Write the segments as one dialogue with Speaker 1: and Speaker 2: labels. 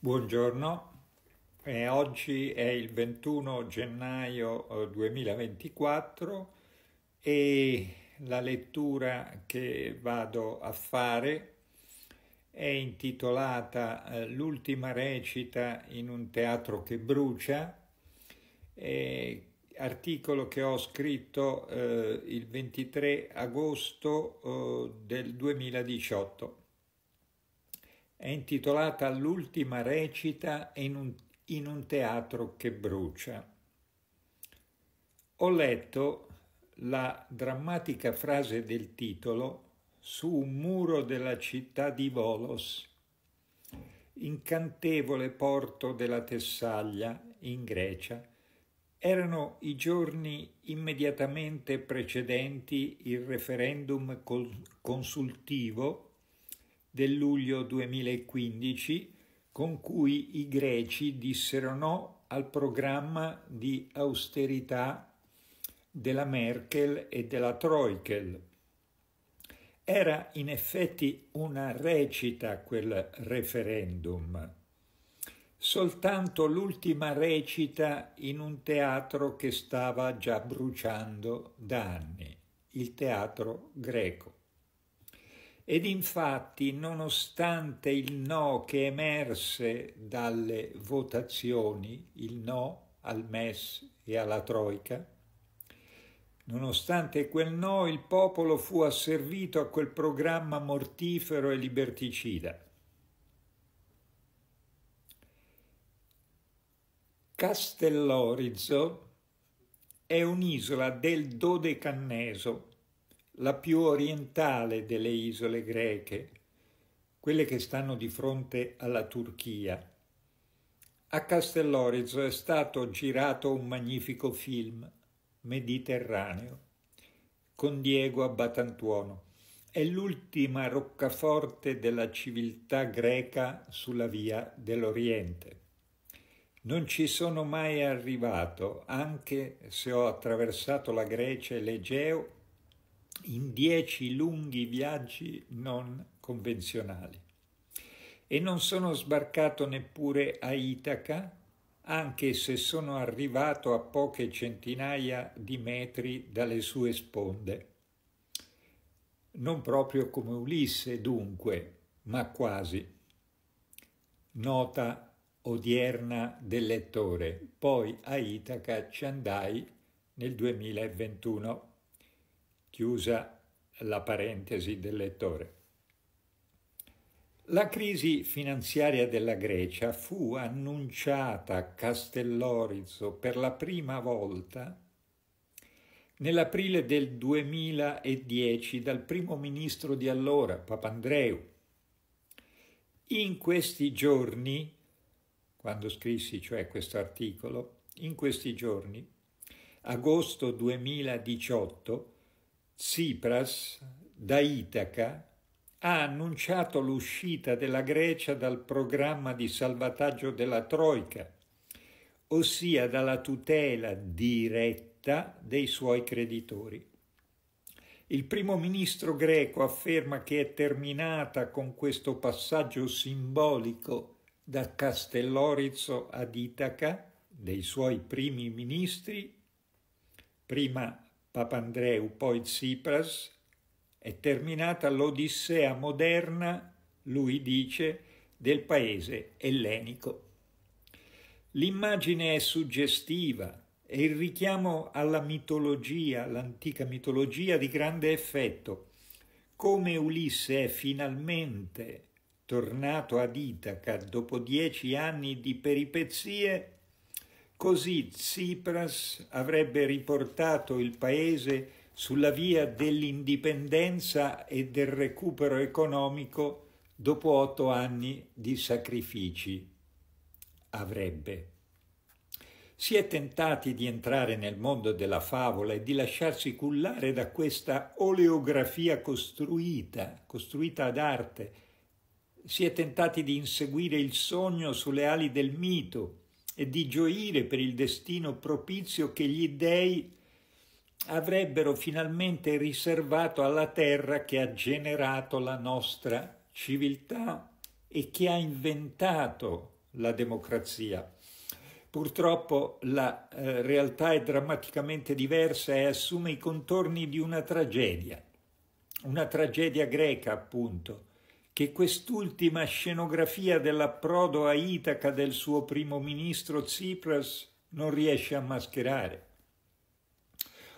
Speaker 1: Buongiorno, eh, oggi è il 21 gennaio 2024 eh, e la lettura che vado a fare è intitolata eh, L'ultima recita in un teatro che brucia, eh, articolo che ho scritto eh, il 23 agosto del 2018 è intitolata L'ultima recita in un, in un teatro che brucia. Ho letto la drammatica frase del titolo su un muro della città di Volos, incantevole porto della Tessaglia in Grecia, erano i giorni immediatamente precedenti il referendum consultivo del luglio 2015 con cui i greci dissero no al programma di austerità della Merkel e della Troikel. Era in effetti una recita quel referendum, soltanto l'ultima recita in un teatro che stava già bruciando da anni, il teatro greco. Ed infatti, nonostante il no che emerse dalle votazioni, il no al MES e alla Troica, nonostante quel no, il popolo fu asservito a quel programma mortifero e liberticida. Castellorizzo è un'isola del Dodecanneso, la più orientale delle isole greche, quelle che stanno di fronte alla Turchia. A Castellorizzo è stato girato un magnifico film, Mediterraneo, con Diego Abbatantuono. È l'ultima roccaforte della civiltà greca sulla via dell'Oriente. Non ci sono mai arrivato, anche se ho attraversato la Grecia e l'Egeo in dieci lunghi viaggi non convenzionali. E non sono sbarcato neppure a Itaca, anche se sono arrivato a poche centinaia di metri dalle sue sponde. Non proprio come Ulisse, dunque, ma quasi. Nota odierna del lettore. Poi a Itaca ci andai nel 2021 chiusa la parentesi del lettore. La crisi finanziaria della Grecia fu annunciata a Castellorizzo per la prima volta nell'aprile del 2010 dal primo ministro di allora, Papandreou. In questi giorni, quando scrissi cioè questo articolo, in questi giorni, agosto 2018, Tsipras, da Itaca, ha annunciato l'uscita della Grecia dal programma di salvataggio della Troica, ossia dalla tutela diretta dei suoi creditori. Il primo ministro greco afferma che è terminata con questo passaggio simbolico da Castellorizzo ad Itaca dei suoi primi ministri, prima Papandreou, poi Tsipras, è terminata l'odissea moderna, lui dice, del paese ellenico. L'immagine è suggestiva e il richiamo alla mitologia, all'antica mitologia, di grande effetto. Come Ulisse è finalmente tornato ad Itaca dopo dieci anni di peripezie, Così Tsipras avrebbe riportato il Paese sulla via dell'indipendenza e del recupero economico dopo otto anni di sacrifici. Avrebbe. Si è tentati di entrare nel mondo della favola e di lasciarsi cullare da questa oleografia costruita, costruita ad arte. Si è tentati di inseguire il sogno sulle ali del mito, e di gioire per il destino propizio che gli dèi avrebbero finalmente riservato alla terra che ha generato la nostra civiltà e che ha inventato la democrazia. Purtroppo la eh, realtà è drammaticamente diversa e assume i contorni di una tragedia, una tragedia greca appunto, che quest'ultima scenografia dell'approdo a Itaca del suo primo ministro Tsipras non riesce a mascherare.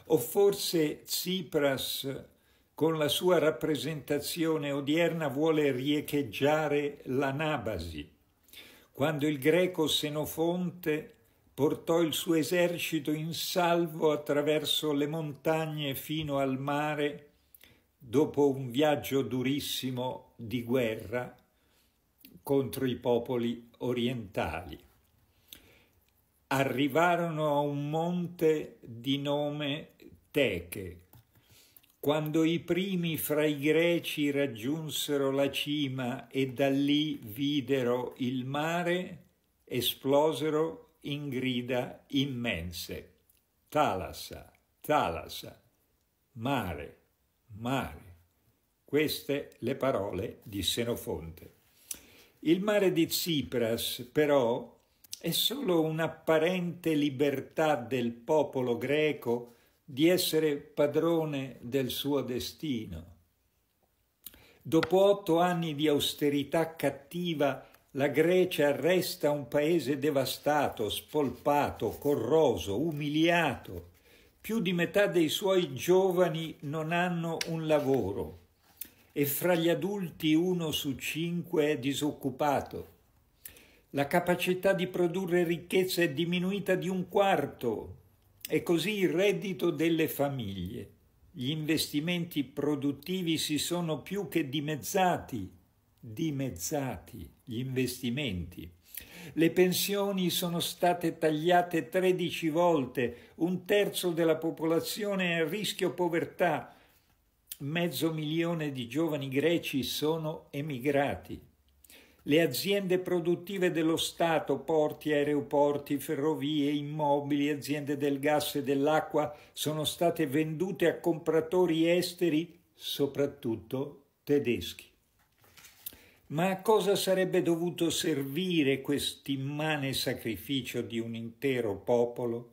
Speaker 1: O forse Tsipras, con la sua rappresentazione odierna, vuole riecheggiare l'anabasi, quando il greco Senofonte portò il suo esercito in salvo attraverso le montagne fino al mare dopo un viaggio durissimo di guerra contro i popoli orientali. Arrivarono a un monte di nome Teche. Quando i primi fra i greci raggiunsero la cima e da lì videro il mare, esplosero in grida immense. Talassa, talassa, mare mare. Queste le parole di Senofonte. Il mare di Tsipras, però, è solo un'apparente libertà del popolo greco di essere padrone del suo destino. Dopo otto anni di austerità cattiva, la Grecia resta un paese devastato, spolpato, corroso, umiliato, più di metà dei suoi giovani non hanno un lavoro e fra gli adulti uno su cinque è disoccupato. La capacità di produrre ricchezza è diminuita di un quarto e così il reddito delle famiglie. Gli investimenti produttivi si sono più che dimezzati, dimezzati gli investimenti le pensioni sono state tagliate 13 volte, un terzo della popolazione è a rischio povertà, mezzo milione di giovani greci sono emigrati. Le aziende produttive dello Stato, porti, aeroporti, ferrovie, immobili, aziende del gas e dell'acqua sono state vendute a compratori esteri, soprattutto tedeschi. Ma a cosa sarebbe dovuto servire quest'immane sacrificio di un intero popolo?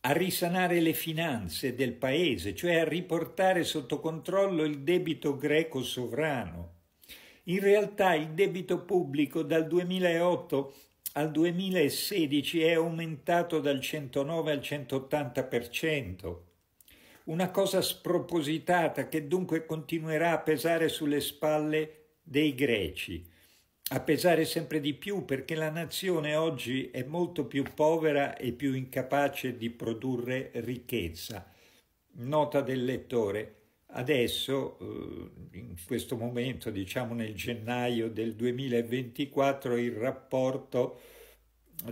Speaker 1: A risanare le finanze del paese, cioè a riportare sotto controllo il debito greco sovrano. In realtà il debito pubblico dal 2008 al 2016 è aumentato dal 109 al 180% una cosa spropositata che dunque continuerà a pesare sulle spalle dei greci, a pesare sempre di più perché la nazione oggi è molto più povera e più incapace di produrre ricchezza. Nota del lettore, adesso, eh, in questo momento, diciamo nel gennaio del 2024, il rapporto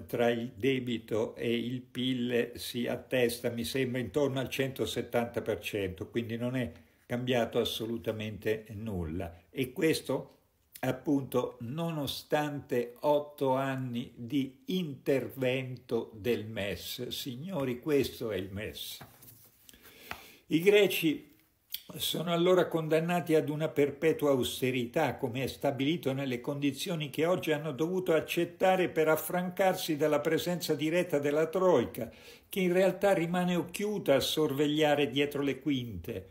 Speaker 1: tra il debito e il PIL si attesta, mi sembra, intorno al 170%, quindi non è cambiato assolutamente nulla. E questo appunto nonostante otto anni di intervento del MES. Signori, questo è il MES. I greci sono allora condannati ad una perpetua austerità, come è stabilito nelle condizioni che oggi hanno dovuto accettare per affrancarsi dalla presenza diretta della Troica, che in realtà rimane occhiuta a sorvegliare dietro le quinte.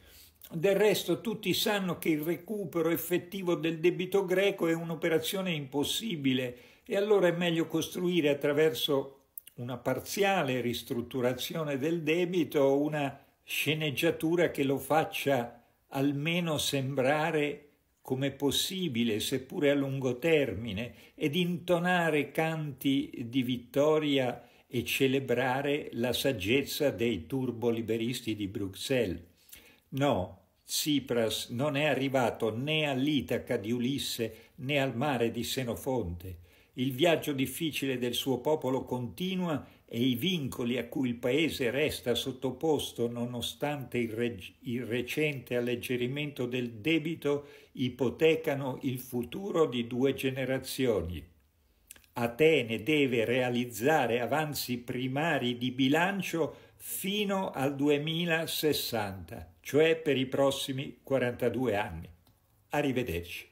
Speaker 1: Del resto tutti sanno che il recupero effettivo del debito greco è un'operazione impossibile e allora è meglio costruire attraverso una parziale ristrutturazione del debito una sceneggiatura che lo faccia almeno sembrare come possibile, seppure a lungo termine, ed intonare canti di vittoria e celebrare la saggezza dei turboliberisti di Bruxelles. No, Tsipras non è arrivato né all'Itaca di Ulisse né al mare di Senofonte. Il viaggio difficile del suo popolo continua e i vincoli a cui il Paese resta sottoposto nonostante il, reg- il recente alleggerimento del debito ipotecano il futuro di due generazioni. Atene deve realizzare avanzi primari di bilancio fino al 2060, cioè per i prossimi 42 anni. Arrivederci.